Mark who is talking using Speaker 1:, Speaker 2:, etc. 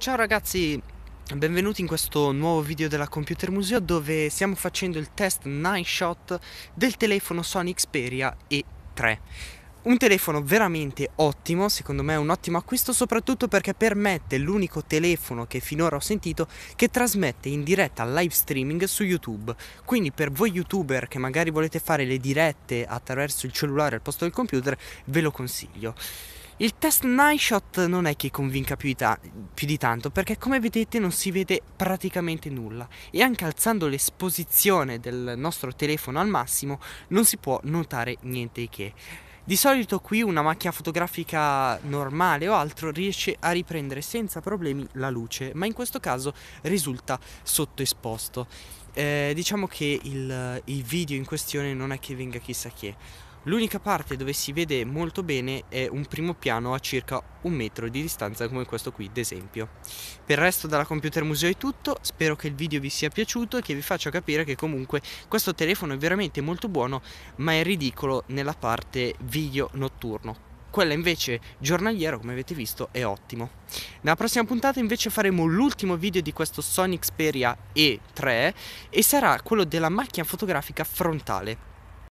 Speaker 1: Ciao ragazzi, benvenuti in questo nuovo video della Computer Museo dove stiamo facendo il test 9 shot del telefono Sony Xperia E3. Un telefono veramente ottimo, secondo me è un ottimo acquisto soprattutto perché permette l'unico telefono che finora ho sentito che trasmette in diretta live streaming su YouTube. Quindi per voi youtuber che magari volete fare le dirette attraverso il cellulare al posto del computer ve lo consiglio. Il test Nine Shot non è che convinca più di, ta- più di, tanto perché come vedete non si vede praticamente nulla e anche alzando l'esposizione del nostro telefono al massimo non si può notare niente di che. Di solito qui una macchina fotografica normale o altro riesce a riprendere senza problemi la luce, ma in questo caso risulta sottoesposto. Eh, diciamo che il, il video in questione non è che venga chissà che. L'unica parte dove si vede molto bene è un primo piano a circa un metro di distanza come questo qui ad esempio. Per il resto dalla Computer Museo è tutto, spero che il video vi sia piaciuto e che vi faccia capire che comunque questo telefono è veramente molto buono ma è ridicolo nella parte video notturno. Quella invece giornaliera, come avete visto, è ottimo. Nella prossima puntata invece faremo l'ultimo video di questo Sony Xperia E3 e sarà quello della macchina fotografica frontale.